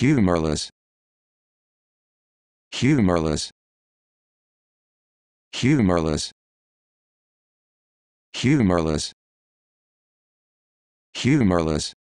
humorless humorless humorless humorless humorless